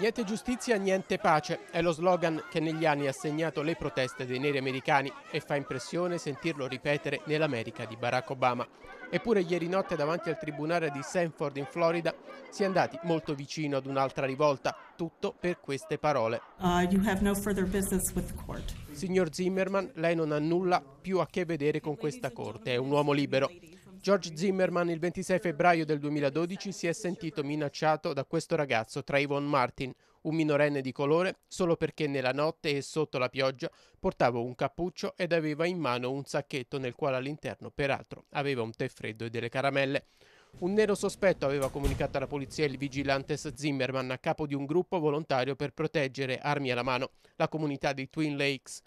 Niente giustizia, niente pace è lo slogan che negli anni ha segnato le proteste dei neri americani e fa impressione sentirlo ripetere nell'America di Barack Obama. Eppure ieri notte davanti al tribunale di Sanford in Florida si è andati molto vicino ad un'altra rivolta, tutto per queste parole. Uh, no Signor Zimmerman, lei non ha nulla più a che vedere con questa corte, è un uomo libero. George Zimmerman il 26 febbraio del 2012 si è sentito minacciato da questo ragazzo, Trayvon Martin, un minorenne di colore, solo perché nella notte e sotto la pioggia portava un cappuccio ed aveva in mano un sacchetto nel quale all'interno, peraltro, aveva un tè freddo e delle caramelle. Un nero sospetto aveva comunicato alla polizia il vigilante Zimmerman a capo di un gruppo volontario per proteggere, armi alla mano, la comunità di Twin Lakes.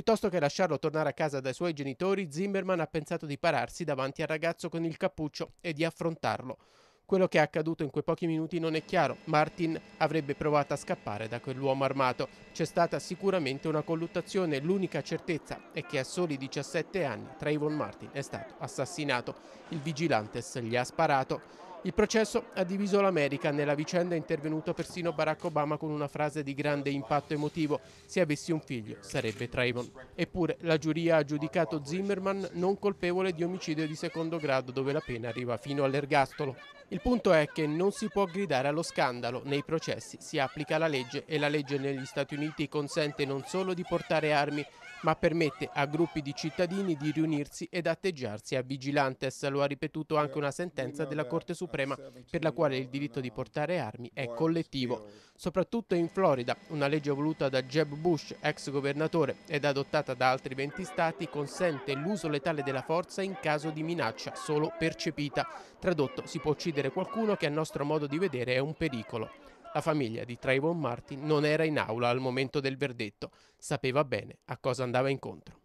Piuttosto che lasciarlo tornare a casa dai suoi genitori, Zimmerman ha pensato di pararsi davanti al ragazzo con il cappuccio e di affrontarlo. Quello che è accaduto in quei pochi minuti non è chiaro. Martin avrebbe provato a scappare da quell'uomo armato. C'è stata sicuramente una colluttazione. L'unica certezza è che a soli 17 anni Trayvon Martin è stato assassinato. Il vigilantes gli ha sparato. Il processo ha diviso l'America, nella vicenda è intervenuto persino Barack Obama con una frase di grande impatto emotivo, se avessi un figlio sarebbe Trayvon. Eppure la giuria ha giudicato Zimmerman non colpevole di omicidio di secondo grado dove la pena arriva fino all'ergastolo. Il punto è che non si può gridare allo scandalo, nei processi si applica la legge e la legge negli Stati Uniti consente non solo di portare armi, ma permette a gruppi di cittadini di riunirsi ed atteggiarsi a vigilantes, lo ha ripetuto anche una sentenza della Corte Suprema Suprema per la quale il diritto di portare armi è collettivo. Soprattutto in Florida, una legge voluta da Jeb Bush, ex governatore, ed adottata da altri 20 stati, consente l'uso letale della forza in caso di minaccia solo percepita. Tradotto, si può uccidere qualcuno che a nostro modo di vedere è un pericolo. La famiglia di Trayvon Martin non era in aula al momento del verdetto, sapeva bene a cosa andava incontro.